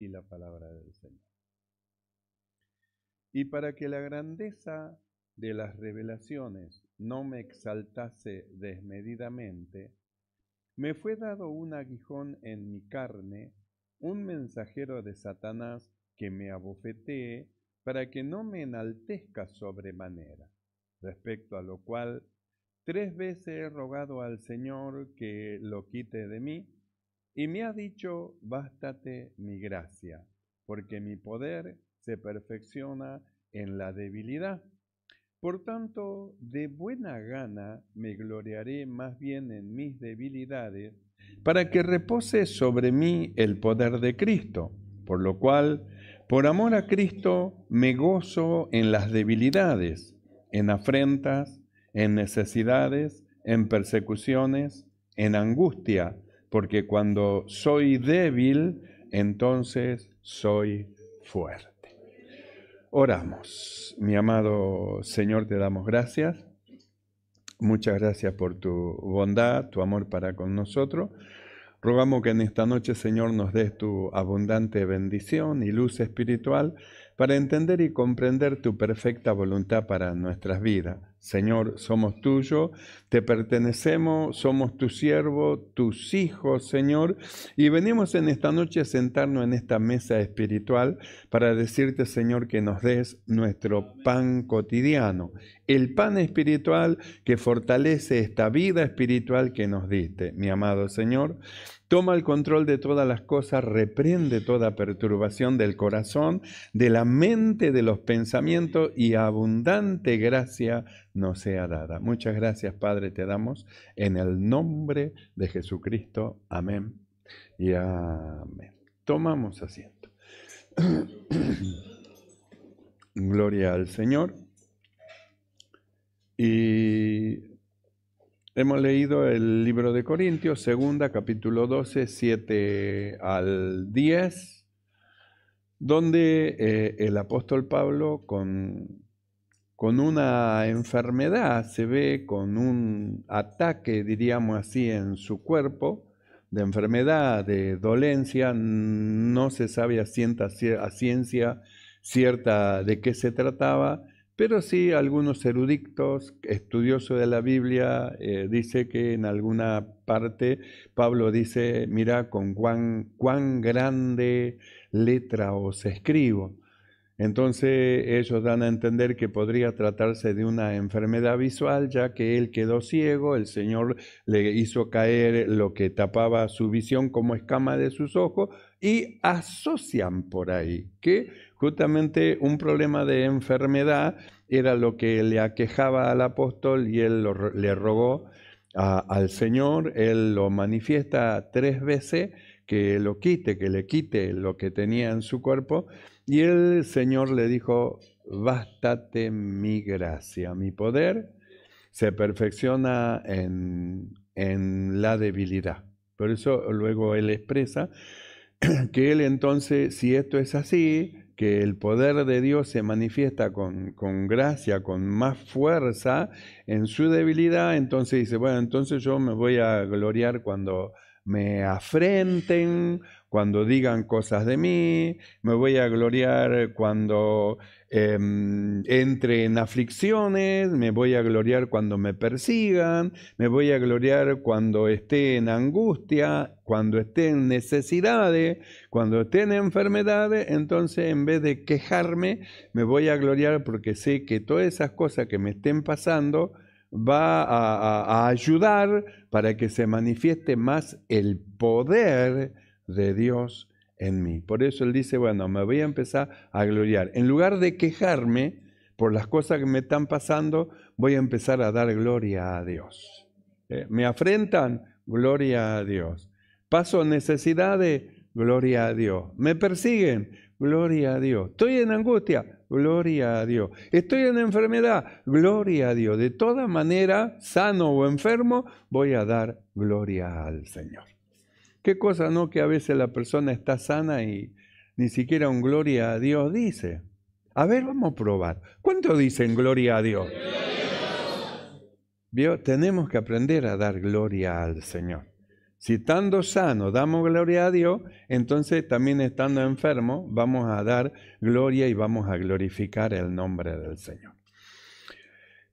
y la palabra del Señor. Y para que la grandeza de las revelaciones no me exaltase desmedidamente, me fue dado un aguijón en mi carne, un mensajero de Satanás que me abofetee para que no me enaltezca sobremanera, respecto a lo cual tres veces he rogado al Señor que lo quite de mí, y me ha dicho, bástate mi gracia, porque mi poder se perfecciona en la debilidad. Por tanto, de buena gana me gloriaré más bien en mis debilidades, para que repose sobre mí el poder de Cristo. Por lo cual, por amor a Cristo, me gozo en las debilidades, en afrentas, en necesidades, en persecuciones, en angustia porque cuando soy débil, entonces soy fuerte. Oramos. Mi amado Señor, te damos gracias. Muchas gracias por tu bondad, tu amor para con nosotros. Rogamos que en esta noche, Señor, nos des tu abundante bendición y luz espiritual para entender y comprender tu perfecta voluntad para nuestras vidas. Señor, somos tuyo, te pertenecemos, somos tu siervo, tus hijos, Señor, y venimos en esta noche a sentarnos en esta mesa espiritual para decirte, Señor, que nos des nuestro pan cotidiano, el pan espiritual que fortalece esta vida espiritual que nos diste, mi amado Señor. Toma el control de todas las cosas, reprende toda perturbación del corazón, de la mente, de los pensamientos y abundante gracia nos sea dada. Muchas gracias, Padre, te damos en el nombre de Jesucristo. Amén y amén. Tomamos asiento. Gloria al Señor. Y Hemos leído el libro de Corintios, segunda, capítulo 12, 7 al 10, donde eh, el apóstol Pablo con, con una enfermedad se ve, con un ataque, diríamos así, en su cuerpo, de enfermedad, de dolencia, no se sabe a ciencia cierta de qué se trataba, pero sí algunos eruditos, estudiosos de la Biblia, eh, dice que en alguna parte Pablo dice, mira con cuán grande letra os escribo. Entonces ellos dan a entender que podría tratarse de una enfermedad visual, ya que él quedó ciego, el Señor le hizo caer lo que tapaba su visión como escama de sus ojos, y asocian por ahí que Justamente un problema de enfermedad era lo que le aquejaba al apóstol y él le rogó al Señor, él lo manifiesta tres veces, que lo quite, que le quite lo que tenía en su cuerpo, y el Señor le dijo, bástate mi gracia, mi poder se perfecciona en, en la debilidad. Por eso luego él expresa que él entonces, si esto es así, que el poder de Dios se manifiesta con, con, gracia, con más fuerza en su debilidad, entonces dice, bueno, entonces yo me voy a gloriar cuando me afrenten cuando digan cosas de mí, me voy a gloriar cuando em, entre en aflicciones, me voy a gloriar cuando me persigan, me voy a gloriar cuando esté en angustia, cuando esté en necesidades, cuando esté en enfermedades, entonces en vez de quejarme, me voy a gloriar porque sé que todas esas cosas que me estén pasando, va a, ayudar para que se manifieste más el poder de Dios en mí. Por eso él dice, bueno, me voy a empezar a gloriar. En lugar de quejarme por las cosas que me están pasando, voy a empezar a dar gloria a Dios. Eh, me afrentan, gloria a Dios. Paso necesidades, gloria a Dios. Me persiguen, gloria a Dios. Estoy en angustia, gloria a Dios. Estoy en enfermedad, gloria a Dios. De toda manera, sano o enfermo, voy a dar gloria al Señor. Qué cosa, ¿no? Que a veces la persona está sana y ni siquiera un gloria a Dios dice. A ver, vamos a probar. ¿Cuánto dicen gloria a Dios? Tenemos que aprender a dar gloria al Señor. Si estando sano damos gloria a Dios, entonces también estando enfermo vamos a dar gloria y vamos a glorificar el nombre del Señor.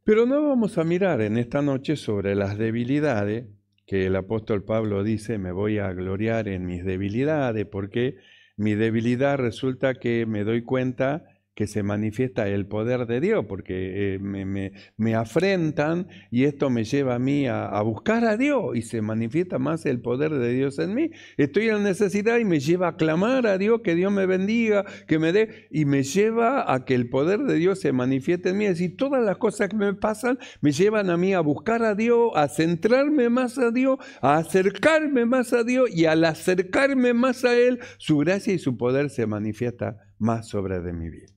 Pero no vamos a mirar en esta noche sobre las debilidades, que el apóstol Pablo dice, me voy a gloriar en mis debilidades, porque mi debilidad resulta que me doy cuenta que se manifiesta el poder de Dios, porque eh, me, me, afrentan y esto me lleva a mí a, buscar a Dios y se manifiesta más el poder de Dios en mí. Estoy en necesidad y me lleva a clamar a Dios, que Dios me bendiga, que me dé, y me lleva a que el poder de Dios se manifieste en mí. Es decir, todas las cosas que me pasan me llevan a mí a buscar a Dios, a centrarme más a Dios, a acercarme más a Dios y al acercarme más a Él, su gracia y su poder se manifiesta más sobre de mi vida.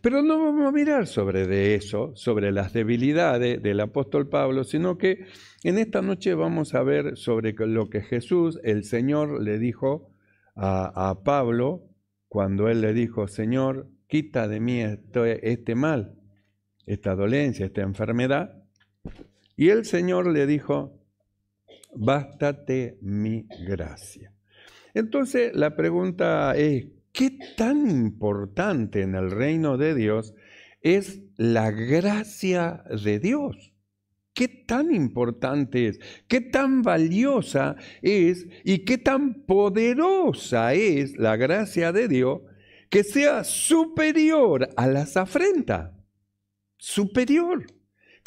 Pero no vamos a mirar sobre de eso, sobre las debilidades del apóstol Pablo, sino que en esta noche vamos a ver sobre lo que Jesús, el Señor, le dijo a, Pablo cuando él le dijo, Señor, quita de mí este, este mal, esta dolencia, esta enfermedad. Y el Señor le dijo, bástate mi gracia. Entonces la pregunta es, qué tan importante en el reino de Dios es la gracia de Dios. Qué tan importante es, qué tan valiosa es y qué tan poderosa es la gracia de Dios que sea superior a las afrentas. Superior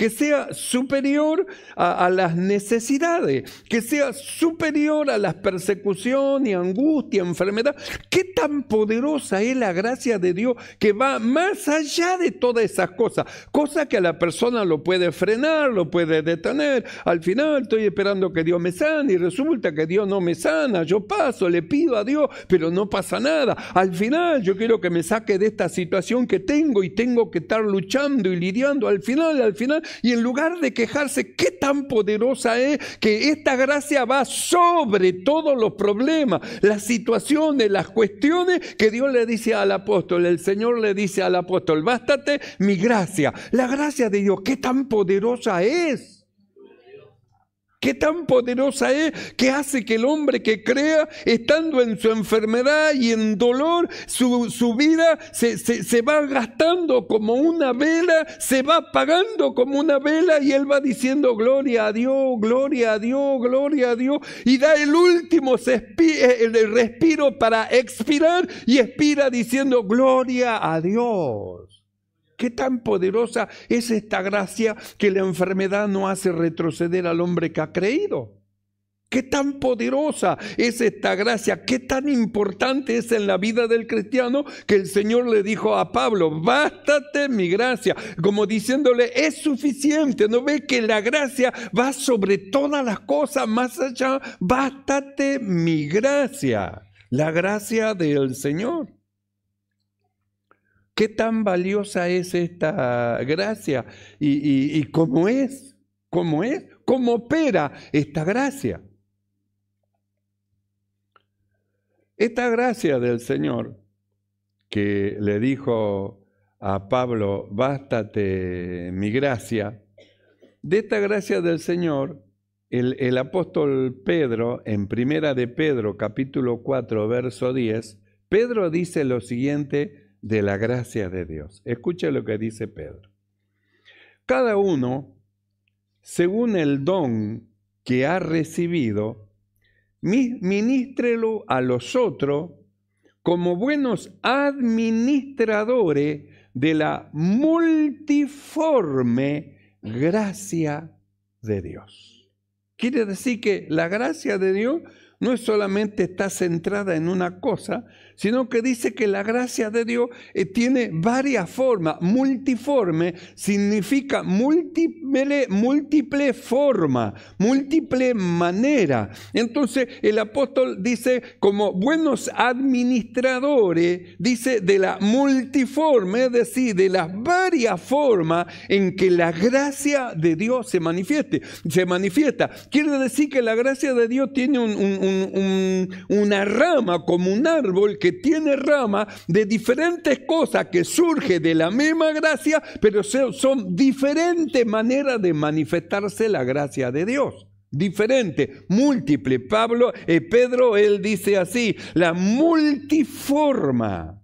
que sea superior a, las necesidades, que sea superior a las persecuciones, angustia, enfermedad. ¿Qué tan poderosa es la gracia de Dios que va más allá de todas esas cosas? Cosa que a la persona lo puede frenar, lo puede detener. Al final estoy esperando que Dios me sane y resulta que Dios no me sana. Yo paso, le pido a Dios, pero no pasa nada. Al final yo quiero que me saque de esta situación que tengo y tengo que estar luchando y lidiando. Al final, al final, y en lugar de quejarse, qué tan poderosa es eh, que esta gracia va sobre todos los problemas, las situaciones, las cuestiones que Dios le dice al apóstol, el Señor le dice al apóstol, bástate mi gracia, la gracia de Dios, qué tan poderosa es qué tan poderosa es que hace que el hombre que crea, estando en su enfermedad y en dolor, su, vida se, va gastando como una vela, se va apagando como una vela y él va diciendo gloria a Dios, gloria a Dios, gloria a Dios y da el último eh, respiro para expirar y expira diciendo gloria a Dios. ¿Qué tan poderosa es esta gracia que la enfermedad no hace retroceder al hombre que ha creído? ¿Qué tan poderosa es esta gracia? ¿Qué tan importante es en la vida del cristiano que el Señor le dijo a Pablo, bástate mi gracia? Como diciéndole, es suficiente, ¿no ve que la gracia va sobre todas las cosas más allá? Bástate mi gracia, la gracia del Señor qué tan valiosa es esta gracia y, cómo es, cómo es, cómo opera esta gracia. Esta gracia del Señor que le dijo a Pablo, bástate mi gracia, de esta gracia del Señor, el, el, apóstol Pedro, en primera de Pedro, capítulo 4, verso 10, Pedro dice lo siguiente de la gracia de Dios. Escucha lo que dice Pedro. Cada uno, según el don que ha recibido, ministrelo a los otros como buenos administradores de la multiforme gracia de Dios. Quiere decir que la gracia de Dios no es solamente está centrada en una cosa, sino que dice que la gracia de Dios eh, tiene varias formas. Multiforme significa múltiple, forma, múltiple manera. Entonces el apóstol dice, como buenos administradores, dice de la multiforme, es decir, de las varias formas en que la gracia de Dios se manifieste, se manifiesta. Quiere decir que la gracia de Dios tiene una rama como un árbol que tiene rama de diferentes cosas que surge de la misma gracia, pero son diferentes maneras de manifestarse la gracia de Dios diferente, múltiple. Pablo, y eh, Pedro, él dice así, la multiforma.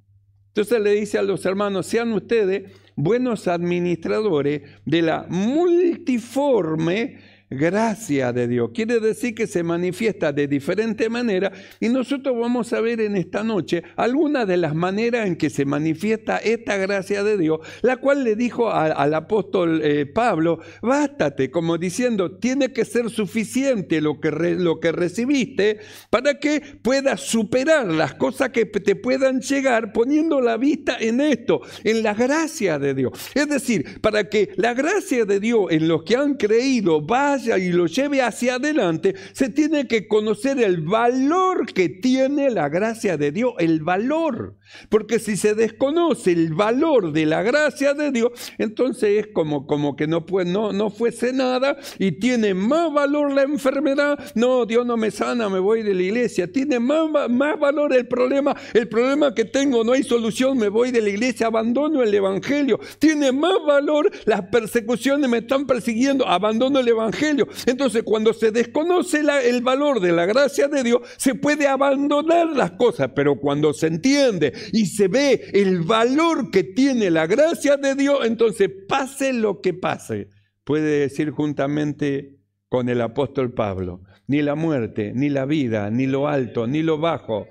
Entonces le dice a los hermanos, sean ustedes buenos administradores de la multiforme gracia de Dios. Quiere decir que se manifiesta de diferente manera y nosotros vamos a ver en esta noche algunas de las maneras en que se manifiesta esta gracia de Dios, la cual le dijo al apóstol eh, Pablo, bástate, como diciendo, tiene que ser suficiente lo que, lo que recibiste para que puedas superar las cosas que te puedan llegar poniendo la vista en esto, en la gracia de Dios. Es decir, para que la gracia de Dios en los que han creído va y lo lleve hacia adelante, se tiene que conocer el valor que tiene la gracia de Dios, el valor. Porque si se desconoce el valor de la gracia de Dios, entonces es como, como que no, pues, no, no fuese nada y tiene más valor la enfermedad. No, Dios no me sana, me voy de la iglesia. Tiene más, más valor el problema. El problema que tengo no hay solución, me voy de la iglesia, abandono el Evangelio. Tiene más valor las persecuciones, me están persiguiendo, abandono el Evangelio entonces, cuando se desconoce el valor de la gracia de Dios, se puede abandonar las cosas, pero cuando se entiende y se ve el valor que tiene la gracia de Dios, entonces pase lo que pase, puede decir juntamente con el apóstol Pablo, ni la muerte, ni la vida, ni lo alto, ni lo bajo,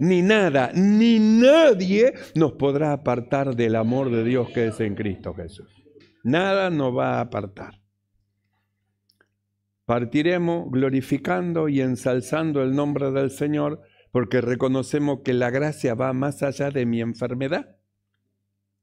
ni nada, ni nadie nos podrá apartar del amor de Dios que es en Cristo Jesús. Nada nos va a apartar. Partiremos glorificando y ensalzando el nombre del Señor porque reconocemos que la gracia va más allá de mi enfermedad.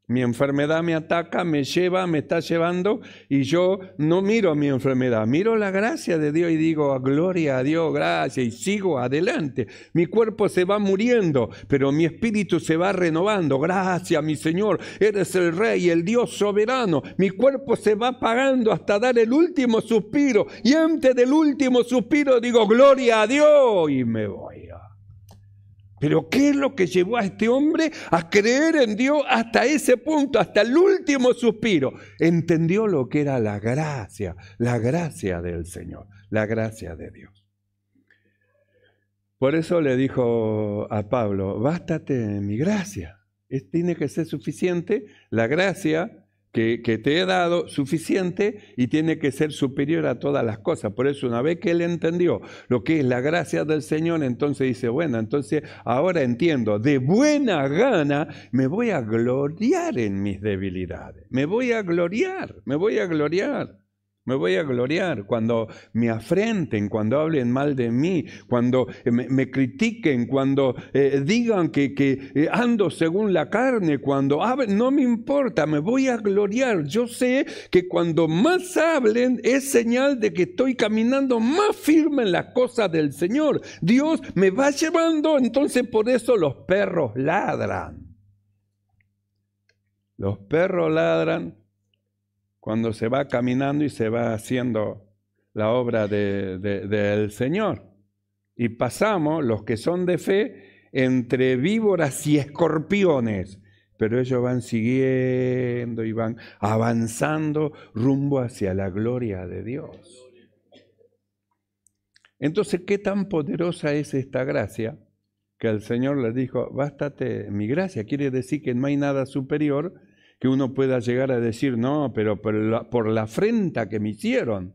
Mi enfermedad me ataca, me lleva, me está llevando y yo no miro mi enfermedad, miro la gracia de Dios y digo, ah, gloria a Dios, gracias y sigo adelante. Mi cuerpo se va muriendo, pero mi espíritu se va renovando. Gracias, mi Señor, eres el Rey, el Dios soberano. Mi cuerpo se va apagando hasta dar el último suspiro y antes del último suspiro digo, gloria a Dios y me voy. Pero ¿qué es lo que llevó a este hombre a creer en Dios hasta ese punto, hasta el último suspiro? Entendió lo que era la gracia, la gracia del Señor, la gracia de Dios. Por eso le dijo a Pablo, bástate mi gracia. tiene que ser suficiente la gracia que, te he dado suficiente y tiene que ser superior a todas las cosas. Por eso una vez que él entendió lo que es la gracia del Señor, entonces dice, bueno, entonces ahora entiendo, de buena gana me voy a gloriar en mis debilidades, me voy a gloriar, me voy a gloriar. Me voy a gloriar cuando me afrenten, cuando hablen mal de mí, cuando eh, me, critiquen, cuando eh, digan que, que, eh, ando según la carne, cuando hablen, no me importa, me voy a gloriar. Yo sé que cuando más hablen es señal de que estoy caminando más firme en las cosas del Señor. Dios me va llevando, entonces por eso los perros ladran. Los perros ladran cuando se va caminando y se va haciendo la obra del Señor. Y pasamos, los que son de fe, entre víboras y escorpiones, pero ellos van siguiendo y van avanzando rumbo hacia la gloria de Dios. Entonces, ¿qué tan poderosa es esta gracia? Que el Señor les dijo, bástate mi gracia, quiere decir que no hay nada superior que uno pueda llegar a decir, no, pero por la, por la afrenta que me hicieron,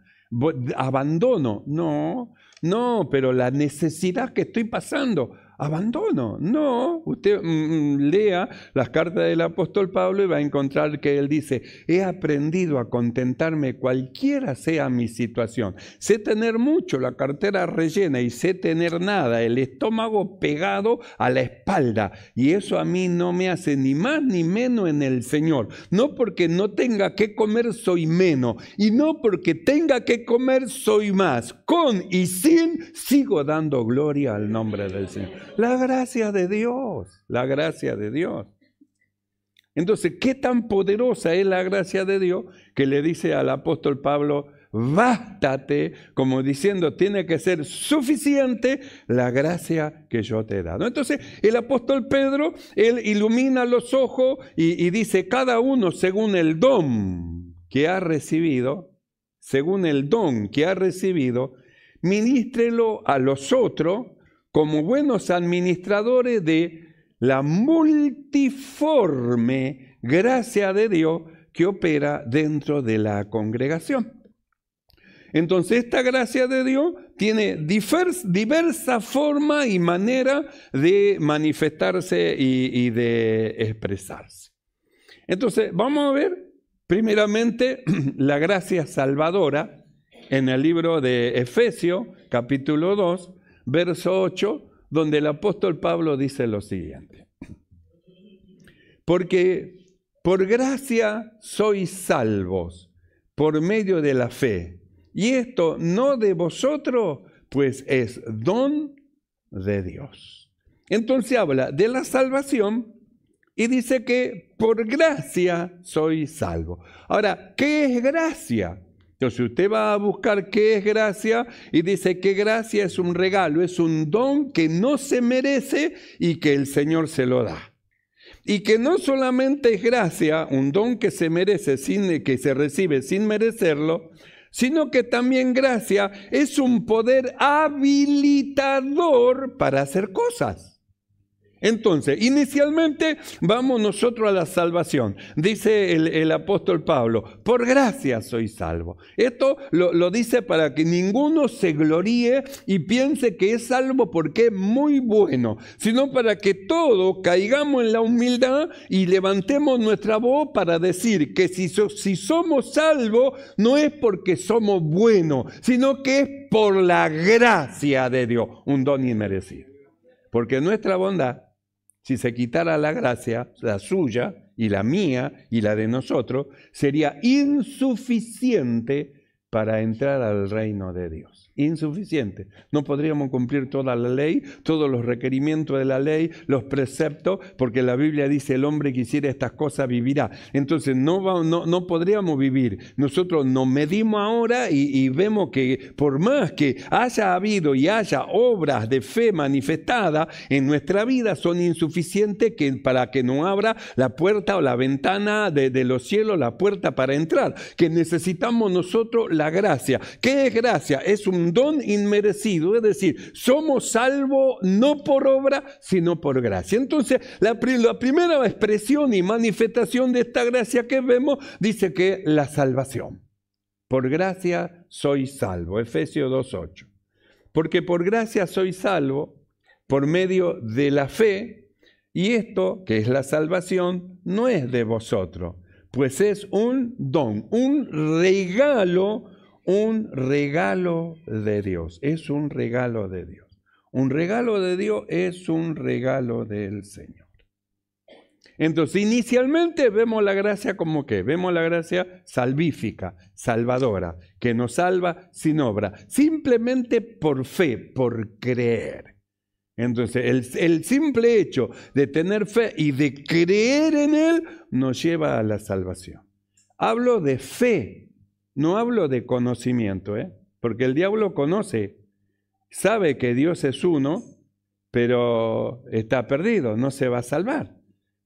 abandono. No, no, pero la necesidad que estoy pasando, Abandono. No, usted mm, mm, lea las cartas del apóstol Pablo y va a encontrar que él dice, he aprendido a contentarme cualquiera sea mi situación. Sé tener mucho, la cartera rellena y sé tener nada, el estómago pegado a la espalda. Y eso a mí no me hace ni más ni menos en el Señor. No porque no tenga que comer soy menos y no porque tenga que comer soy más. Con y sin sigo dando gloria al nombre del Señor. La gracia de Dios, la gracia de Dios. Entonces, ¿qué tan poderosa es la gracia de Dios que le dice al apóstol Pablo, bástate, como diciendo, tiene que ser suficiente la gracia que yo te he dado. Entonces, el apóstol Pedro, él ilumina los ojos y, y dice, cada uno según el don que ha recibido, según el don que ha recibido, ministrelo a los otros como buenos administradores de la multiforme gracia de Dios que opera dentro de la congregación. Entonces esta gracia de Dios tiene diversa forma y manera de manifestarse y, y de expresarse. Entonces vamos a ver primeramente la gracia salvadora, en el libro de Efesio, capítulo 2, verso 8, donde el apóstol Pablo dice lo siguiente. Porque por gracia sois salvos por medio de la fe. Y esto no de vosotros, pues es don de Dios. Entonces habla de la salvación y dice que por gracia soy salvo. Ahora, ¿qué es gracia? Si usted va a buscar qué es gracia y dice que gracia es un regalo, es un don que no se merece y que el Señor se lo da. Y que no solamente es gracia, un don que se merece, sin, que se recibe sin merecerlo, sino que también gracia es un poder habilitador para hacer cosas. Entonces, inicialmente vamos nosotros a la salvación. Dice el, apóstol Pablo, por gracia soy salvo. Esto lo, dice para que ninguno se gloríe y piense que es salvo porque es muy bueno, sino para que todos caigamos en la humildad y levantemos nuestra voz para decir que si, si somos salvos no es porque somos buenos, sino que es por la gracia de Dios, un don inmerecido. Porque nuestra bondad si se quitara la gracia, la suya y la mía y la de nosotros, sería insuficiente para entrar al reino de Dios insuficiente. No podríamos cumplir toda la ley, todos los requerimientos de la ley, los preceptos, porque la Biblia dice el hombre que hiciera estas cosas vivirá. Entonces no, no, podríamos vivir. Nosotros nos medimos ahora y, vemos que por más que haya habido y haya obras de fe manifestadas en nuestra vida, son insuficientes para que no abra la puerta o la ventana de, de los cielos, la puerta para entrar. Que necesitamos nosotros la gracia. ¿Qué es gracia? Es un un don inmerecido, es decir, somos salvos no por obra, sino por gracia. Entonces, la, la primera expresión y manifestación de esta gracia que vemos dice que la salvación. Por gracia soy salvo, Efesios 2.8. Porque por gracia soy salvo por medio de la fe, y esto, que es la salvación, no es de vosotros, pues es un don, un regalo un regalo de Dios, es un regalo de Dios. Un regalo de Dios es un regalo del Señor. Entonces, inicialmente vemos la gracia como que, vemos la gracia salvífica, salvadora, que nos salva sin obra, simplemente por fe, por creer. Entonces, el, el simple hecho de tener fe y de creer en Él nos lleva a la salvación. Hablo de fe, no hablo de conocimiento, ¿eh? porque el diablo conoce, sabe que Dios es uno, pero está perdido, no se va a salvar.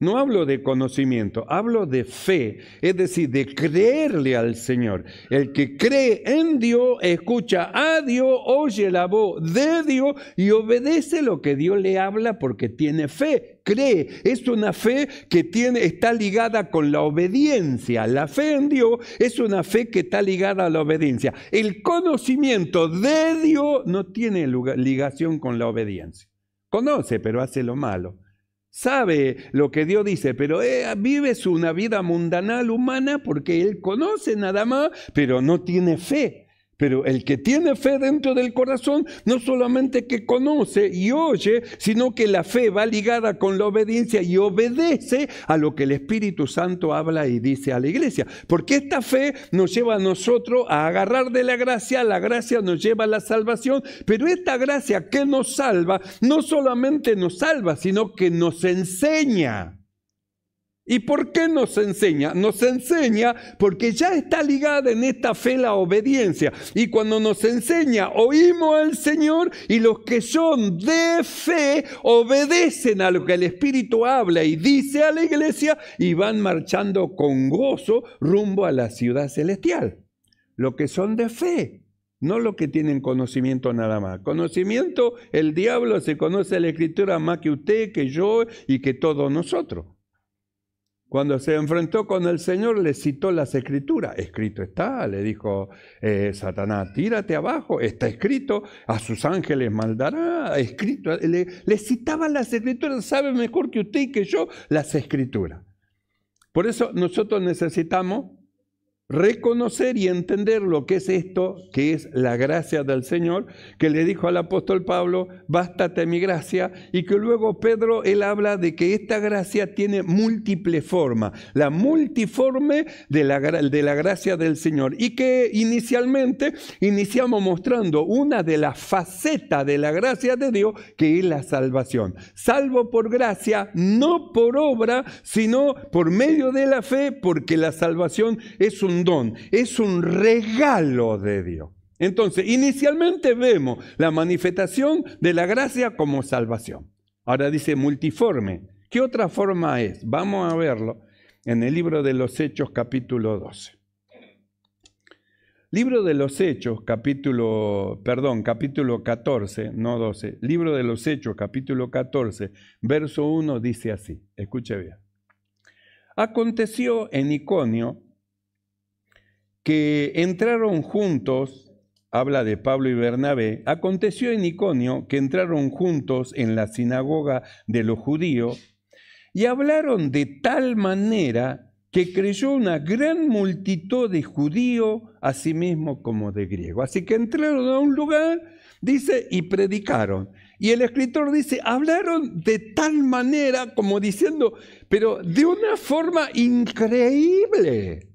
No hablo de conocimiento, hablo de fe, es decir, de creerle al Señor. El que cree en Dios, escucha a Dios, oye la voz de Dios y obedece lo que Dios le habla porque tiene fe, cree. Es una fe que tiene, está ligada con la obediencia. La fe en Dios es una fe que está ligada a la obediencia. El conocimiento de Dios no tiene ligación con la obediencia. Conoce, pero hace lo malo sabe lo que Dios dice, pero eh, vives una vida mundanal humana porque él conoce nada más, pero no tiene fe. Pero el que tiene fe dentro del corazón, no solamente que conoce y oye, sino que la fe va ligada con la obediencia y obedece a lo que el Espíritu Santo habla y dice a la iglesia. Porque esta fe nos lleva a nosotros a agarrar de la gracia, la gracia nos lleva a la salvación, pero esta gracia que nos salva, no solamente nos salva, sino que nos enseña. ¿Y por qué nos enseña? Nos enseña porque ya está ligada en esta fe la obediencia. Y cuando nos enseña, oímos al Señor y los que son de fe obedecen a lo que el Espíritu habla y dice a la iglesia y van marchando con gozo rumbo a la ciudad celestial. Los que son de fe. No los que tienen conocimiento nada más. Conocimiento, el diablo se conoce la escritura más que usted, que yo y que todos nosotros. Cuando se enfrentó con el Señor, le citó las escrituras. Escrito está, le dijo eh, Satanás, tírate abajo, está escrito, a sus ángeles maldará, escrito. Le, le citaban las escrituras, sabe mejor que usted y que yo las escrituras. Por eso nosotros necesitamos reconocer y entender lo que es esto, que es la gracia del Señor, que le dijo al apóstol Pablo, bástate mi gracia, y que luego Pedro, él habla de que esta gracia tiene múltiple forma, la multiforme de la, de la gracia del Señor, y que inicialmente iniciamos mostrando una de las facetas de la gracia de Dios, que es la salvación. Salvo por gracia, no por obra, sino por medio de la fe, porque la salvación es un don, es un regalo de Dios. Entonces, inicialmente vemos la manifestación de la gracia como salvación. Ahora dice multiforme. ¿Qué otra forma es? Vamos a verlo en el libro de los Hechos capítulo 12. Libro de los Hechos capítulo, perdón, capítulo 14, no 12. Libro de los Hechos capítulo 14, verso 1 dice así. Escuche bien. Aconteció en Iconio que entraron juntos, habla de Pablo y Bernabé, aconteció en Iconio que entraron juntos en la sinagoga de los judíos y hablaron de tal manera que creyó una gran multitud de judíos, mismo como de griego. Así que entraron a un lugar, dice, y predicaron. Y el escritor dice, hablaron de tal manera, como diciendo, pero de una forma increíble.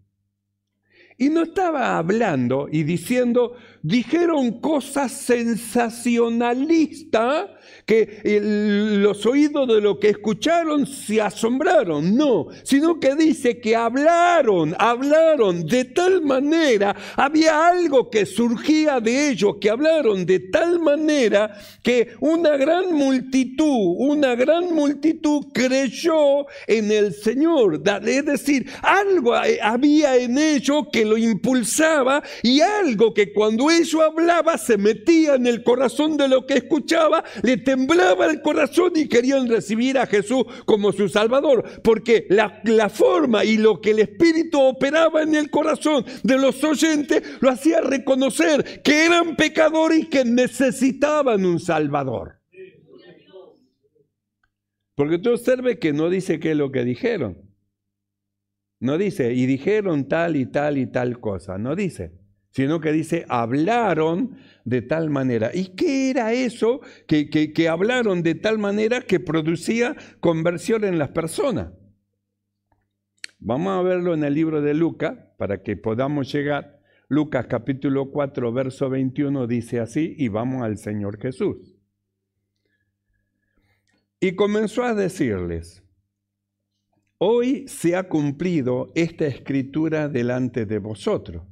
Y no estaba hablando y diciendo, dijeron cosas sensacionalistas que eh, los oídos de lo que escucharon se asombraron, no, sino que dice que hablaron, hablaron de tal manera, había algo que surgía de ellos, que hablaron de tal manera que una gran multitud, una gran multitud creyó en el Señor, es decir, algo eh, había en ellos que lo impulsaba y algo que cuando ello hablaba, se metía en el corazón de lo que escuchaba, le temblaba el corazón y querían recibir a Jesús como su Salvador, porque la, forma y lo que el Espíritu operaba en el corazón de los oyentes lo hacía reconocer que eran pecadores y que necesitaban un Salvador. Porque tú observe que no dice qué es lo que dijeron. No dice, y dijeron tal y tal y tal cosa. No dice sino que dice, hablaron de tal manera. ¿Y qué era eso que, hablaron de tal manera que producía conversión en las personas? Vamos a verlo en el libro de Lucas para que podamos llegar. Lucas capítulo 4, verso 21 dice así, y vamos al Señor Jesús. Y comenzó a decirles, hoy se ha cumplido esta escritura delante de vosotros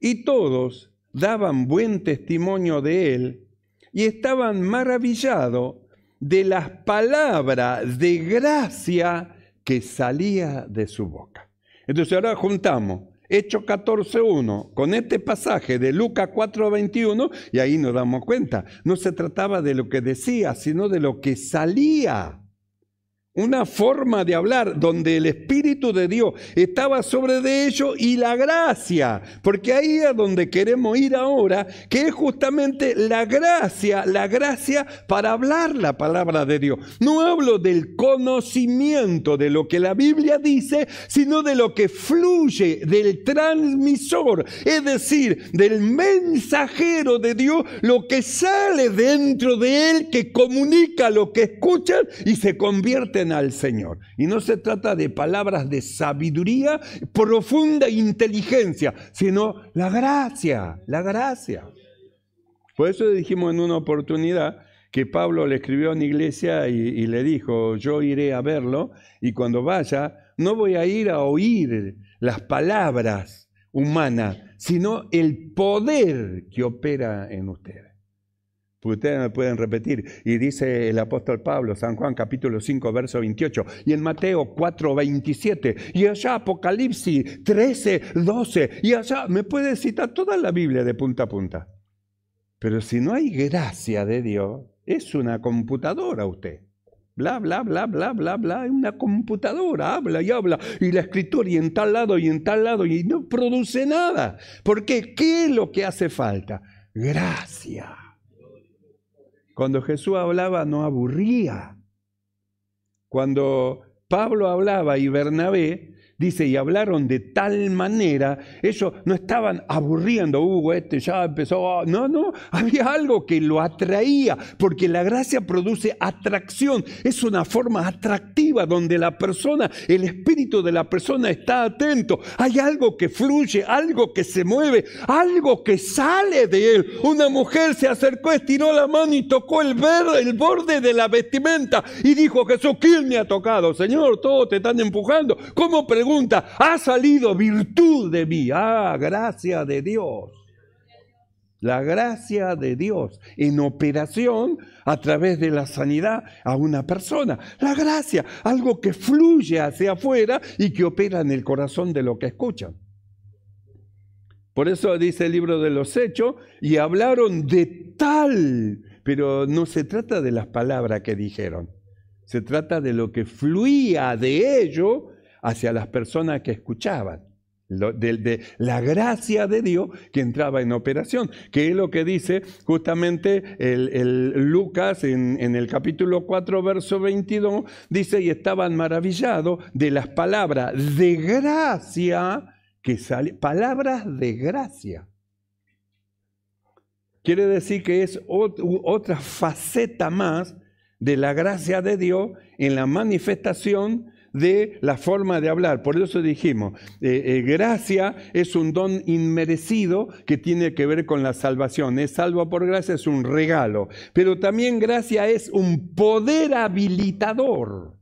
y todos daban buen testimonio de él y estaban maravillados de las palabras de gracia que salía de su boca. Entonces ahora juntamos Hechos 14.1 con este pasaje de Lucas 4.21 y ahí nos damos cuenta, no se trataba de lo que decía, sino de lo que salía una forma de hablar donde el Espíritu de Dios estaba sobre de ellos y la gracia, porque ahí es donde queremos ir ahora, que es justamente la gracia, la gracia para hablar la palabra de Dios. No hablo del conocimiento de lo que la Biblia dice, sino de lo que fluye del transmisor, es decir, del mensajero de Dios, lo que sale dentro de él, que comunica lo que escuchan y se convierte en al Señor. Y no se trata de palabras de sabiduría, profunda inteligencia, sino la gracia, la gracia. Por eso dijimos en una oportunidad que Pablo le escribió a una iglesia y, y le dijo, yo iré a verlo y cuando vaya, no voy a ir a oír las palabras humanas, sino el poder que opera en ustedes ustedes me pueden repetir. Y dice el apóstol Pablo, San Juan capítulo 5, verso 28. Y en Mateo 4, 27. Y allá Apocalipsis 13, 12. Y allá me puede citar toda la Biblia de punta a punta. Pero si no hay gracia de Dios, es una computadora usted. Bla, bla, bla, bla, bla, bla. Es una computadora. Habla y habla. Y la escritura y en tal lado y en tal lado. Y no produce nada. Porque ¿qué es lo que hace falta? Gracia. Cuando Jesús hablaba no aburría. Cuando Pablo hablaba y Bernabé Dice, y hablaron de tal manera, ellos no estaban aburriendo, Hugo, uh, este ya empezó, ah". no, no, había algo que lo atraía, porque la gracia produce atracción, es una forma atractiva donde la persona, el espíritu de la persona está atento, hay algo que fluye, algo que se mueve, algo que sale de él. Una mujer se acercó, estiró la mano y tocó el, verde, el borde de la vestimenta y dijo, Jesús, ¿quién me ha tocado? Señor, todos te están empujando. ¿Cómo ¿ha salido virtud de mí? Ah, gracia de Dios. La gracia de Dios en operación a través de la sanidad a una persona. La gracia, algo que fluye hacia afuera y que opera en el corazón de lo que escuchan. Por eso dice el libro de los Hechos, y hablaron de tal, pero no se trata de las palabras que dijeron, se trata de lo que fluía de ello hacia las personas que escuchaban. de, la gracia de Dios que entraba en operación, que es lo que dice justamente el, Lucas en, el capítulo 4, verso 22, dice, y estaban maravillados de las palabras de gracia que salen, palabras de gracia. Quiere decir que es otra faceta más de la gracia de Dios en la manifestación de la forma de hablar. Por eso dijimos, eh, eh, gracia es un don inmerecido que tiene que ver con la salvación. Es salvo por gracia, es un regalo. Pero también gracia es un poder habilitador.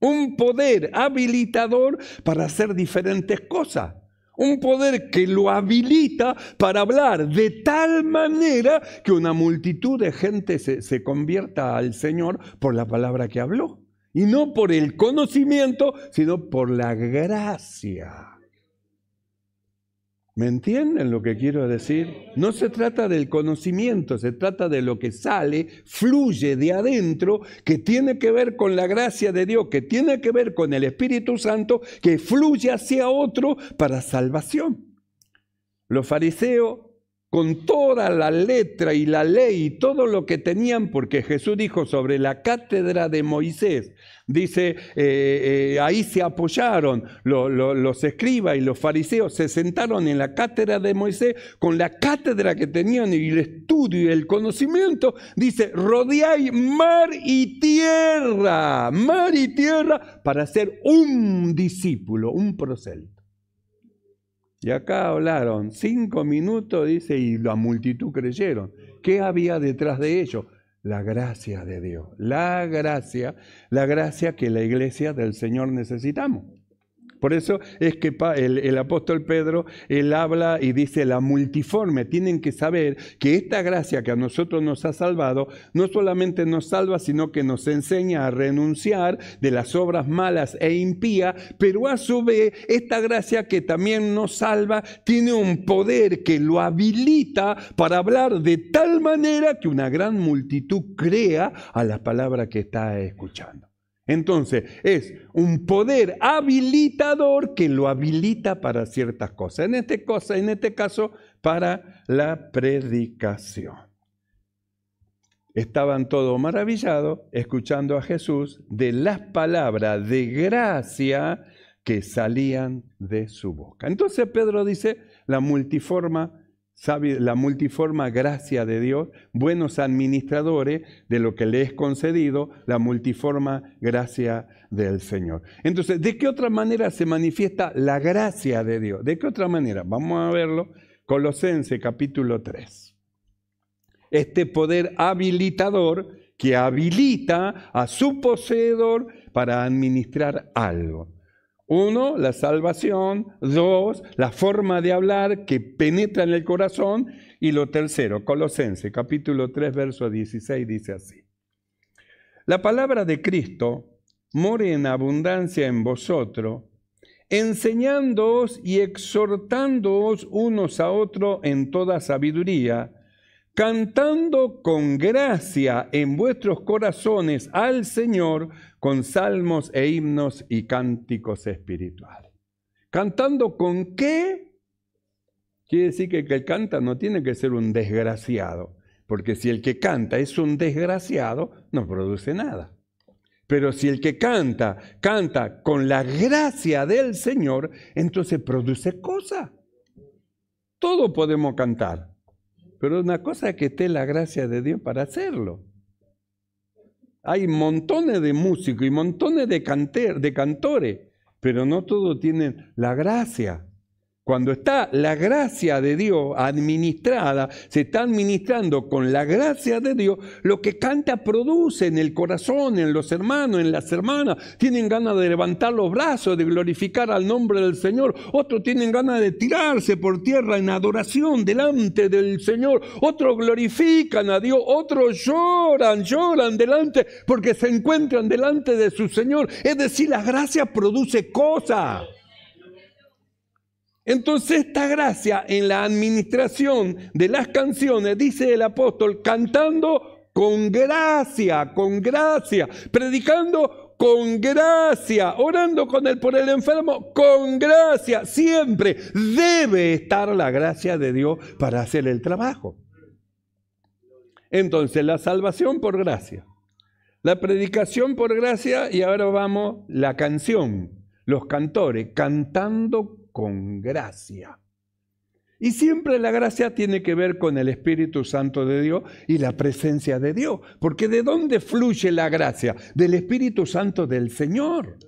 Un poder habilitador para hacer diferentes cosas. Un poder que lo habilita para hablar de tal manera que una multitud de gente se convierta al Señor por la palabra que habló. Y no por el conocimiento, sino por la gracia. ¿Me entienden lo que quiero decir? No se trata del conocimiento, se trata de lo que sale, fluye de adentro, que tiene que ver con la gracia de Dios, que tiene que ver con el Espíritu Santo, que fluye hacia otro para salvación. Los fariseos con toda la letra y la ley y todo lo que tenían, porque Jesús dijo sobre la cátedra de Moisés, dice, eh, eh, ahí se apoyaron los escribas y los fariseos, se sentaron en la cátedra de Moisés con la cátedra que tenían y el estudio y el conocimiento, dice, rodeáis mar y tierra, mar y tierra, para ser un discípulo, un prosélito. Y acá hablaron cinco minutos, dice, y la multitud creyeron. ¿Qué había detrás de ello? La gracia de Dios, la gracia, la gracia que la iglesia del Señor necesitamos. Por eso es que el, apóstol Pedro, él habla y dice, la multiforme, tienen que saber que esta gracia que a nosotros nos ha salvado, no solamente nos salva, sino que nos enseña a renunciar de las obras malas e impías, pero a su vez, esta gracia que también nos salva, tiene un poder que lo habilita para hablar de tal manera que una gran multitud crea a la palabra que está escuchando. Entonces, es un poder habilitador que lo habilita para ciertas cosas. En este, cosa, en este caso, para la predicación. Estaban todos maravillados escuchando a Jesús de las palabras de gracia que salían de su boca. Entonces Pedro dice la multiforma la multiforma gracia de Dios, buenos administradores de lo que le es concedido, la multiforma gracia del Señor. Entonces, ¿de qué otra manera se manifiesta la gracia de Dios? ¿De qué otra manera? Vamos a verlo. Colosense capítulo 3. Este poder habilitador que habilita a su poseedor para administrar algo. Uno, la salvación. Dos, la forma de hablar que penetra en el corazón. Y lo tercero, Colosense, capítulo 3, verso 16, dice así. La palabra de Cristo more en abundancia en vosotros, enseñándoos y exhortándoos unos a otros en toda sabiduría, cantando con gracia en vuestros corazones al Señor, con salmos e himnos y cánticos espirituales. ¿Cantando con qué? Quiere decir que el que canta no tiene que ser un desgraciado, porque si el que canta es un desgraciado, no produce nada. Pero si el que canta, canta con la gracia del Señor, entonces produce cosa. Todo podemos cantar, pero una cosa es que esté la gracia de Dios para hacerlo. Hay montones de músicos y montones de, canter, de cantores, pero no todos tienen la gracia. Cuando está la gracia de Dios administrada, se está administrando con la gracia de Dios, lo que canta produce en el corazón, en los hermanos, en las hermanas. Tienen ganas de levantar los brazos, de glorificar al nombre del Señor. Otros tienen ganas de tirarse por tierra en adoración delante del Señor. Otros glorifican a Dios. Otros lloran, lloran delante porque se encuentran delante de su Señor. Es decir, la gracia produce cosas. Entonces esta gracia en la administración de las canciones, dice el apóstol, cantando con gracia, con gracia, predicando con gracia, orando con él por el enfermo, con gracia, siempre debe estar la gracia de Dios para hacer el trabajo. Entonces la salvación por gracia, la predicación por gracia y ahora vamos la canción, los cantores, cantando con gracia. Y siempre la gracia tiene que ver con el Espíritu Santo de Dios y la presencia de Dios. Porque ¿de dónde fluye la gracia? Del Espíritu Santo del Señor.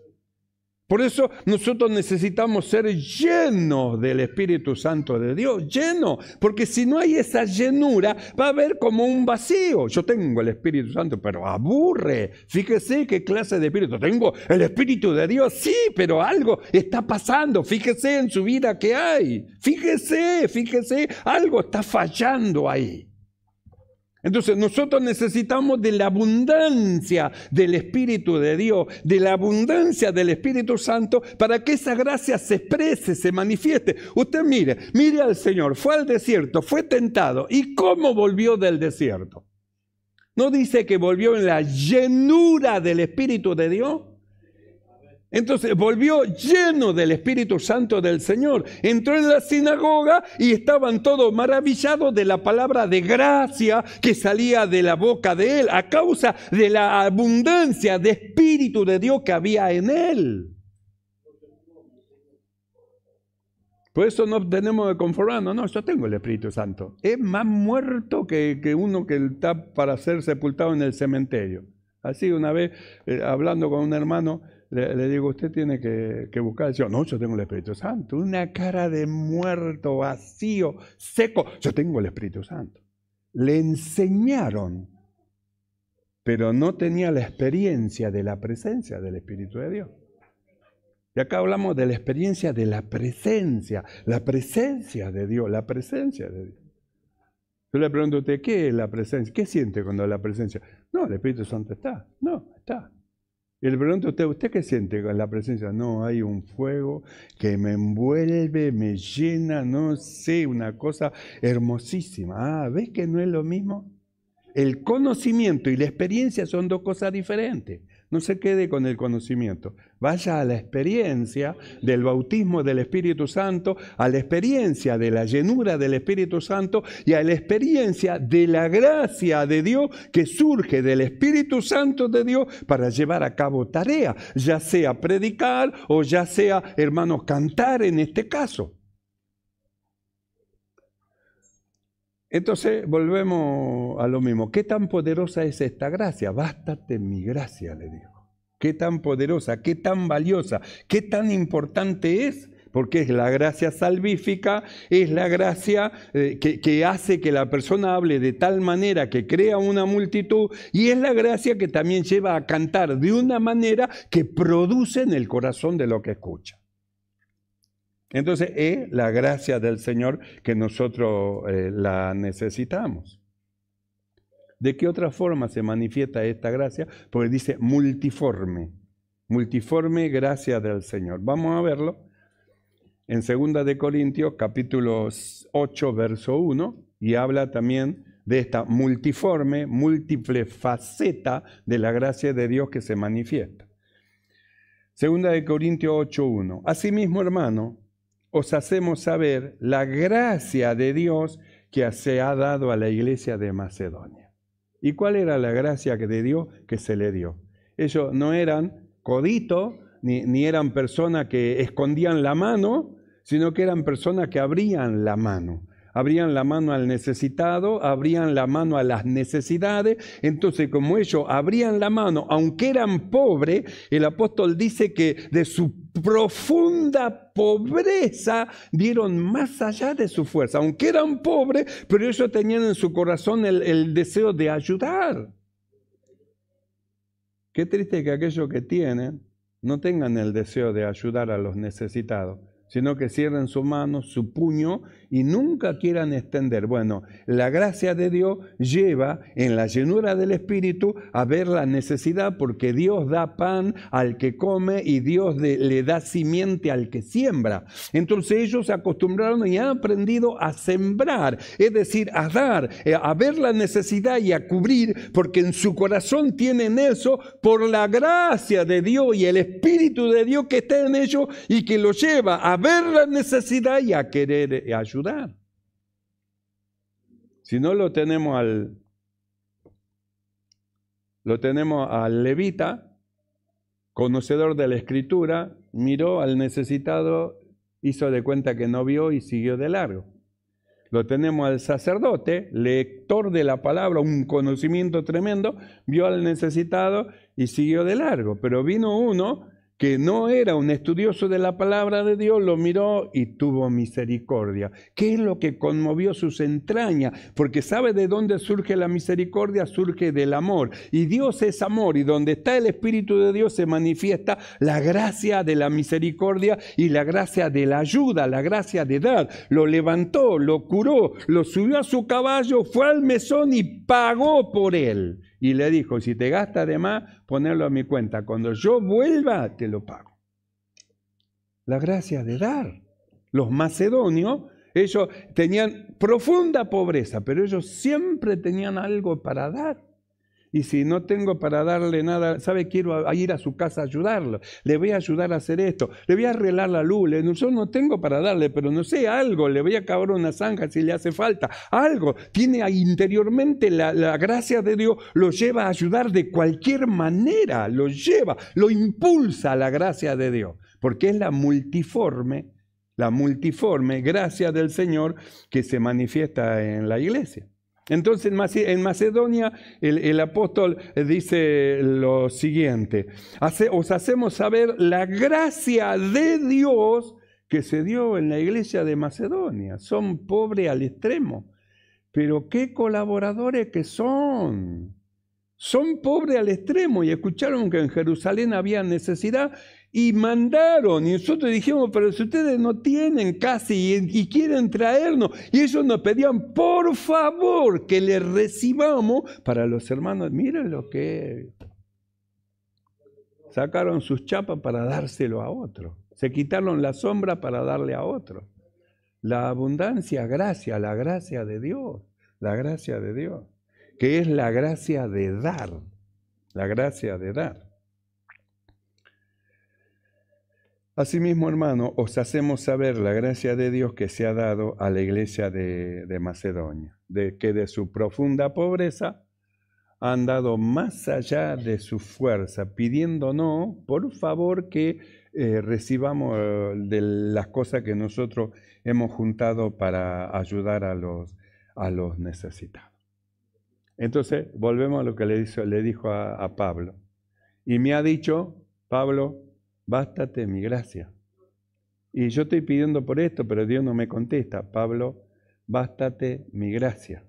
Por eso nosotros necesitamos ser llenos del Espíritu Santo de Dios, lleno, porque si no hay esa llenura va a haber como un vacío. Yo tengo el Espíritu Santo, pero aburre. Fíjese qué clase de espíritu. Tengo el Espíritu de Dios, sí, pero algo está pasando. Fíjese en su vida que hay. Fíjese, fíjese, algo está fallando ahí. Entonces nosotros necesitamos de la abundancia del Espíritu de Dios, de la abundancia del Espíritu Santo para que esa gracia se exprese, se manifieste. Usted mire, mire al Señor, fue al desierto, fue tentado. ¿Y cómo volvió del desierto? ¿No dice que volvió en la llenura del Espíritu de Dios? Entonces volvió lleno del Espíritu Santo del Señor. Entró en la sinagoga y estaban todos maravillados de la palabra de gracia que salía de la boca de él a causa de la abundancia de Espíritu de Dios que había en él. Por eso no tenemos de conformarnos. No, yo tengo el Espíritu Santo. Es más muerto que, uno que está para ser sepultado en el cementerio. Así una vez, eh, hablando con un hermano, le, digo, usted tiene que, que buscar. Yo, no, yo tengo el Espíritu Santo. Una cara de muerto, vacío, seco. Yo tengo el Espíritu Santo. Le enseñaron, pero no tenía la experiencia de la presencia del Espíritu de Dios. Y acá hablamos de la experiencia de la presencia, la presencia de Dios, la presencia de Dios. Yo le pregunto a usted, ¿qué es la presencia? ¿Qué siente cuando la presencia? No, el Espíritu Santo está. No, está. Y le pregunto a usted, ¿usted qué siente con la presencia? No, hay un fuego que me envuelve, me llena, no sé, una cosa hermosísima. Ah, ¿ves que no es lo mismo? El conocimiento y la experiencia son dos cosas diferentes. No se quede con el conocimiento. Vaya a la experiencia del bautismo del Espíritu Santo, a la experiencia de la llenura del Espíritu Santo y a la experiencia de la gracia de Dios que surge del Espíritu Santo de Dios para llevar a cabo tarea, ya sea predicar o ya sea, hermanos, cantar en este caso. Entonces volvemos a lo mismo. ¿Qué tan poderosa es esta gracia? Bástate mi gracia, le digo. ¿Qué tan poderosa, qué tan valiosa, qué tan importante es? Porque es la gracia salvífica, es la gracia eh, que hace que la persona hable de tal manera que crea una multitud y es la gracia que también lleva a cantar de una manera que produce en el corazón de lo que escucha. Entonces es eh, la gracia del Señor que nosotros eh, la necesitamos. ¿De qué otra forma se manifiesta esta gracia? Porque dice multiforme, multiforme gracia del Señor. Vamos a verlo en 2 de Corintios capítulo 8 verso 1 y habla también de esta multiforme, múltiple faceta de la gracia de Dios que se manifiesta. Segunda de Corintios 8:1. Asimismo, hermano, os hacemos saber la gracia de Dios que se ha dado a la iglesia de Macedonia. ¿Y cuál era la gracia de Dios que se le dio? Ellos no eran codito, ni, ni eran personas que escondían la mano, sino que eran personas que abrían la mano abrían la mano al necesitado, abrían la mano a las necesidades. Entonces, como ellos abrían la mano, aunque eran pobres, el apóstol dice que de su profunda pobreza dieron más allá de su fuerza. Aunque eran pobres, pero ellos tenían en su corazón el, deseo de ayudar. Qué triste que aquellos que tienen no tengan el deseo de ayudar a los necesitados, sino que cierren su mano, su puño y nunca quieran extender. Bueno, la gracia de Dios lleva en la llenura del Espíritu a ver la necesidad porque Dios da pan al que come y Dios le da simiente al que siembra. Entonces ellos se acostumbraron y han aprendido a sembrar, es decir, a dar, eh, a ver la necesidad y a cubrir porque en su corazón tienen eso por la gracia de Dios y el Espíritu de Dios que está en ellos y que los lleva a ver la necesidad y a querer eh, ayudar si no lo tenemos al lo tenemos al levita, conocedor de la escritura, miró al necesitado, hizo de cuenta que no vio y siguió de largo. Lo tenemos al sacerdote, lector de la palabra, un conocimiento tremendo, vio al necesitado y siguió de largo. Pero vino uno que no era un estudioso de la palabra de Dios, lo miró y tuvo misericordia. ¿Qué es lo que conmovió sus entrañas? Porque sabe de dónde surge la misericordia, surge del amor. Y Dios es amor y donde está el Espíritu de Dios se manifiesta la gracia de la misericordia y la gracia de la ayuda, la gracia de dar. Lo levantó, lo curó, lo subió a su caballo, fue al mesón y pagó por él y le dijo, si te gasta de más, ponerlo a mi cuenta. Cuando yo vuelva, te lo pago. La gracia de dar. Los macedonios, ellos tenían profunda pobreza, pero ellos siempre tenían algo para dar. Y si no tengo para darle nada, ¿sabe? Quiero ir a su casa a ayudarlo. Le voy a ayudar a hacer esto. Le voy a arreglar la luz. Yo no tengo para darle, pero no sé, algo. Le voy a cavar una zanja si le hace falta. Algo. Tiene interiormente la, gracia de Dios. Lo lleva a ayudar de cualquier manera. Lo lleva. Lo impulsa la gracia de Dios. Porque es la multiforme, la multiforme gracia del Señor que se manifiesta en la iglesia. Entonces en Macedonia el, apóstol eh, dice lo siguiente, os hacemos saber la gracia de Dios que se dio en la iglesia de Macedonia. Son pobres al extremo, pero qué colaboradores que son. Son pobres al extremo y escucharon que en Jerusalén había necesidad y mandaron. Y nosotros dijimos, pero si ustedes no tienen casi y, quieren traernos, y ellos nos pedían, por favor, que le recibamos para los hermanos. Miren lo que sacaron sus chapas para dárselo a otro. Se quitaron la sombra para darle a otro. La abundancia, gracia, la gracia de Dios, la gracia de Dios, que es la gracia de dar, la gracia de dar. Asimismo, hermano, os hacemos saber la gracia de Dios que se ha dado a la iglesia de, Macedonia, de que de su profunda pobreza han dado más allá de su fuerza, pidiéndonos, por favor, que eh, recibamos eh, de las cosas que nosotros hemos juntado para ayudar a los, necesitados. Entonces, volvemos a lo que le, dijo a Pablo. Y me ha dicho, Pablo, bástate mi gracia. Y yo estoy pidiendo por esto, pero Dios no me contesta. Pablo, bástate mi gracia.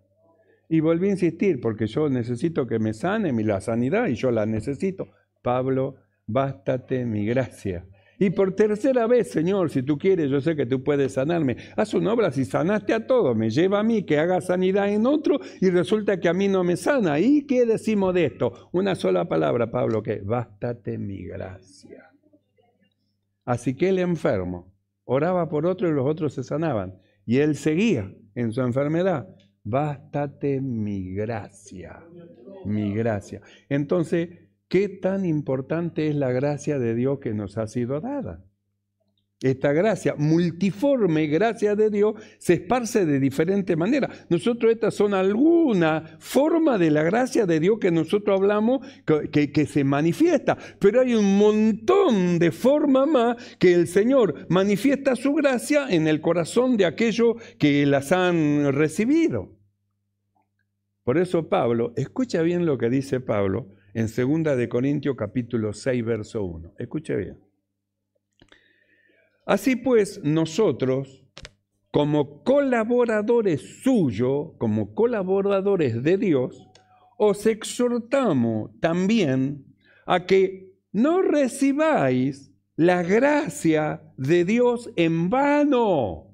Y volví a insistir, porque yo necesito que me sane mi la sanidad y yo la necesito. Pablo, bástate mi gracia. Y por tercera vez, Señor, si tú quieres, yo sé que tú puedes sanarme. Haz una obra si sanaste a todos. Me lleva a mí que haga sanidad en otro y resulta que a mí no me sana. ¿Y qué decimos de esto? Una sola palabra, Pablo, que bástate mi gracia. Así que el enfermo oraba por otro y los otros se sanaban. Y él seguía en su enfermedad. Bástate mi gracia, mi gracia. Entonces, ¿qué tan importante es la gracia de Dios que nos ha sido dada? Esta gracia multiforme, gracia de Dios, se esparce de diferente manera. Nosotros estas son alguna forma de la gracia de Dios que nosotros hablamos que, se manifiesta. Pero hay un montón de formas más que el Señor manifiesta su gracia en el corazón de aquellos que las han recibido. Por eso Pablo, escucha bien lo que dice Pablo en 2 Corintios capítulo 6, verso 1. Escuche bien. Así pues, nosotros, como colaboradores suyos, como colaboradores de Dios, os exhortamos también a que no recibáis la gracia de Dios en vano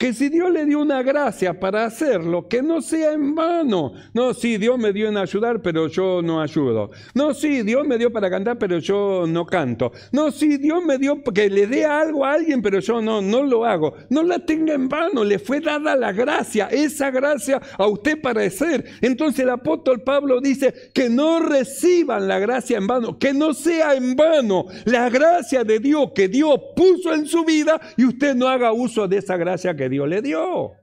que si Dios le dio una gracia para hacerlo, que no sea en vano. No, si Dios me dio en ayudar, pero yo no ayudo. No, si Dios me dio para cantar, pero yo no canto. No, si Dios me dio que le dé algo a alguien, pero yo no, no lo hago. No la tenga en vano, le fue dada la gracia, esa gracia a usted para hacer. Entonces el apóstol Pablo dice que no reciban la gracia en vano, que no sea en vano la gracia de Dios que Dios puso en su vida y usted no haga uso de esa gracia que dio, le dio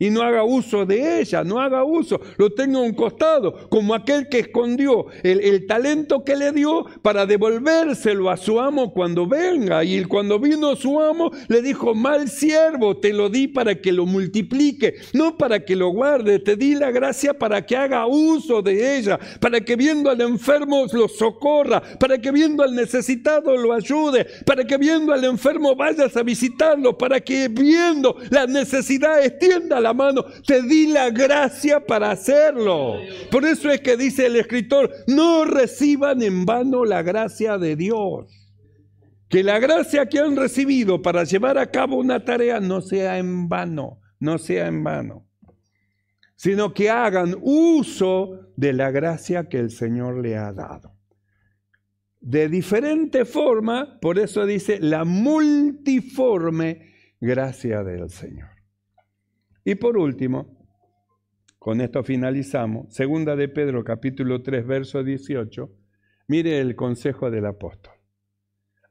y no haga uso de ella, no haga uso, lo tenga a un costado, como aquel que escondió el, talento que le dio para devolvérselo a su amo cuando venga. Y cuando vino su amo le dijo, mal siervo, te lo di para que lo multiplique, no para que lo guarde, te di la gracia para que haga uso de ella, para que viendo al enfermo lo socorra, para que viendo al necesitado lo ayude, para que viendo al enfermo vayas a visitarlo, para que viendo la necesidad extienda la mano. Te di la gracia para hacerlo. Por eso es que dice el escritor, no reciban en vano la gracia de Dios. Que la gracia que han recibido para llevar a cabo una tarea no sea en vano, no sea en vano, sino que hagan uso de la gracia que el Señor le ha dado de diferente forma, por eso dice la multiforme gracia del Señor. Y por último, con esto finalizamos, segunda de Pedro capítulo 3 verso 18, mire el consejo del apóstol.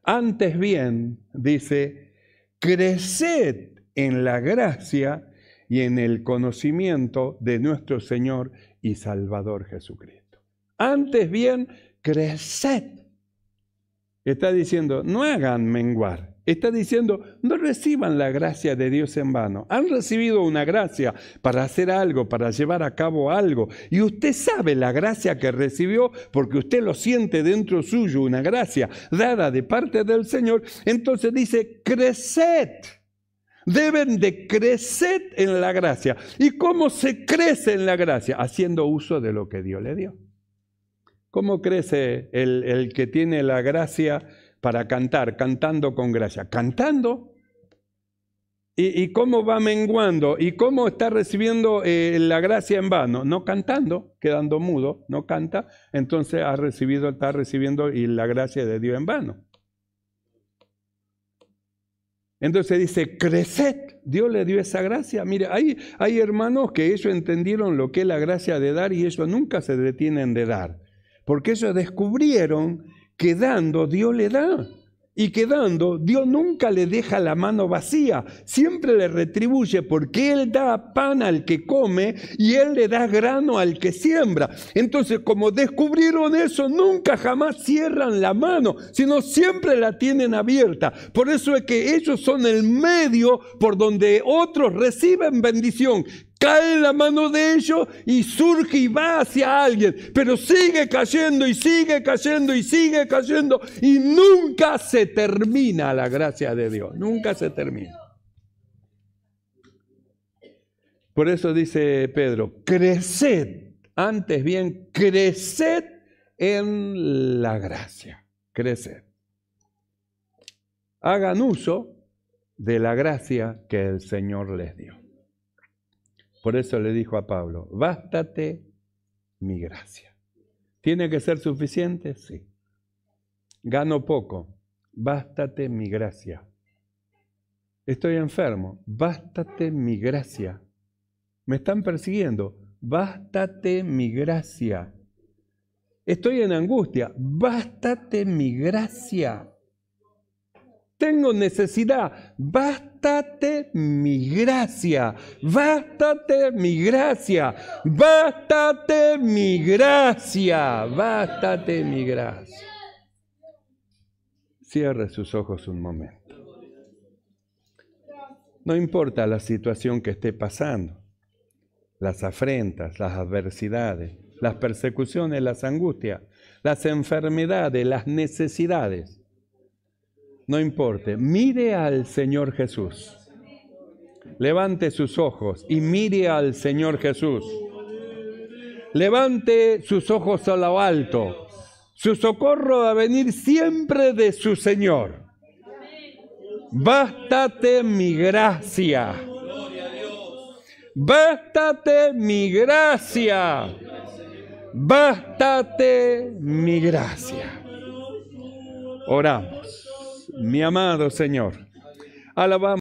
Antes bien, dice, creced en la gracia y en el conocimiento de nuestro Señor y Salvador Jesucristo. Antes bien, creced. Está diciendo, no hagan menguar, Está diciendo, no reciban la gracia de Dios en vano. Han recibido una gracia para hacer algo, para llevar a cabo algo. Y usted sabe la gracia que recibió porque usted lo siente dentro suyo, una gracia dada de parte del Señor. Entonces dice, creced. Deben de crecer en la gracia. ¿Y cómo se crece en la gracia? Haciendo uso de lo que Dios le dio. ¿Cómo crece el, el que tiene la gracia? para cantar, cantando con gracia, cantando. ¿Y, cómo va menguando? ¿Y cómo está recibiendo eh, la gracia en vano? No cantando, quedando mudo, no canta, entonces ha recibido, está recibiendo y la gracia de Dios en vano. Entonces dice, creced. Dios le dio esa gracia. Mire, hay, hay hermanos que ellos entendieron lo que es la gracia de dar y ellos nunca se detienen de dar. Porque ellos descubrieron Quedando, Dios le da. Y quedando, Dios nunca le deja la mano vacía, siempre le retribuye porque Él da pan al que come y Él le da grano al que siembra. Entonces, como descubrieron eso, nunca jamás cierran la mano, sino siempre la tienen abierta. Por eso es que ellos son el medio por donde otros reciben bendición, Cae en la mano de ellos y surge y va hacia alguien, pero sigue cayendo y sigue cayendo y sigue cayendo y nunca se termina la gracia de Dios, nunca se termina. Por eso dice Pedro, creced, antes bien, creced en la gracia, creced. Hagan uso de la gracia que el Señor les dio. Por eso le dijo a Pablo, bástate mi gracia. ¿Tiene que ser suficiente? Sí. Gano poco. Bástate mi gracia. Estoy enfermo. Bástate mi gracia. Me están persiguiendo. Bástate mi gracia. Estoy en angustia. Bástate mi gracia tengo necesidad. Bástate mi gracia. Bástate mi gracia. Bástate mi gracia. Bástate mi gracia. Cierre sus ojos un momento. No importa la situación que esté pasando, las afrentas, las adversidades, las persecuciones, las angustias, las enfermedades, las necesidades no importe. Mire al Señor Jesús. Levante sus ojos y mire al Señor Jesús. Levante sus ojos a lo alto. Su socorro va a venir siempre de su Señor. Bástate mi gracia. Bástate mi gracia. Bástate mi gracia. Oramos mi amado Señor. Alabamos.